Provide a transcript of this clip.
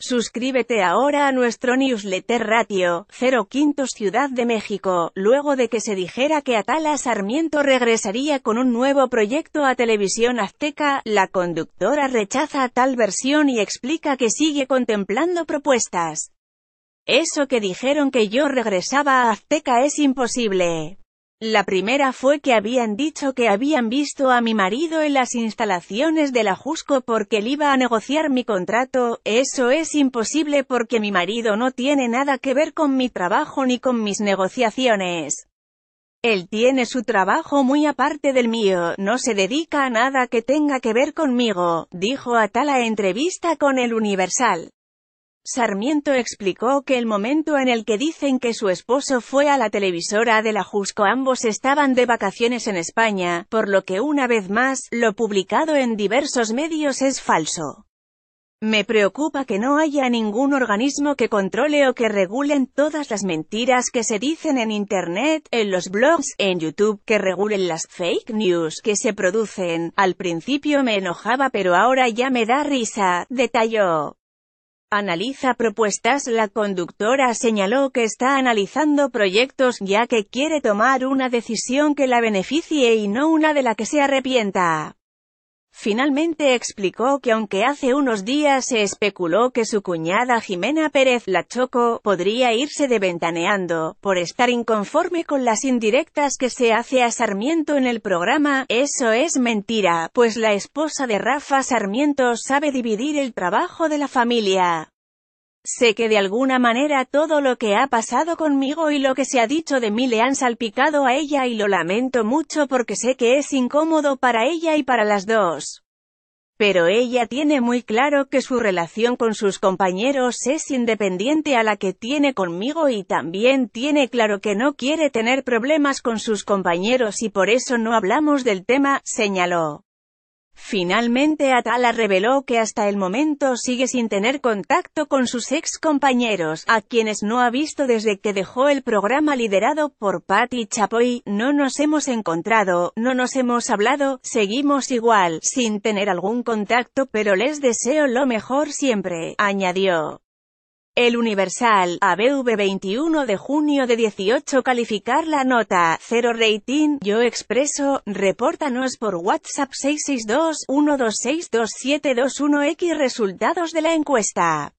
Suscríbete ahora a nuestro newsletter Ratio 05 Ciudad de México, luego de que se dijera que Atala Sarmiento regresaría con un nuevo proyecto a televisión azteca, la conductora rechaza tal versión y explica que sigue contemplando propuestas. Eso que dijeron que yo regresaba a Azteca es imposible, la primera fue que habían dicho que habían visto a mi marido en las instalaciones de la Jusco porque él iba a negociar mi contrato, eso es imposible porque mi marido no tiene nada que ver con mi trabajo ni con mis negociaciones. Él tiene su trabajo muy aparte del mío, no se dedica a nada que tenga que ver conmigo, dijo a tal entrevista con el Universal. Sarmiento explicó que el momento en el que dicen que su esposo fue a la televisora de la Jusco ambos estaban de vacaciones en España, por lo que una vez más, lo publicado en diversos medios es falso. Me preocupa que no haya ningún organismo que controle o que regulen todas las mentiras que se dicen en Internet, en los blogs, en YouTube, que regulen las fake news que se producen. Al principio me enojaba pero ahora ya me da risa, detalló. Analiza propuestas. La conductora señaló que está analizando proyectos ya que quiere tomar una decisión que la beneficie y no una de la que se arrepienta. Finalmente explicó que aunque hace unos días se especuló que su cuñada Jimena Pérez Lachoco podría irse de ventaneando, por estar inconforme con las indirectas que se hace a Sarmiento en el programa, eso es mentira, pues la esposa de Rafa Sarmiento sabe dividir el trabajo de la familia. Sé que de alguna manera todo lo que ha pasado conmigo y lo que se ha dicho de mí le han salpicado a ella y lo lamento mucho porque sé que es incómodo para ella y para las dos. Pero ella tiene muy claro que su relación con sus compañeros es independiente a la que tiene conmigo y también tiene claro que no quiere tener problemas con sus compañeros y por eso no hablamos del tema, señaló. Finalmente Atala reveló que hasta el momento sigue sin tener contacto con sus ex compañeros, a quienes no ha visto desde que dejó el programa liderado por Patty Chapoy. No nos hemos encontrado, no nos hemos hablado, seguimos igual, sin tener algún contacto pero les deseo lo mejor siempre, añadió. El Universal, ABV 21 de junio de 18 calificar la nota, 0 rating, yo expreso, repórtanos por WhatsApp 662-1262721X resultados de la encuesta.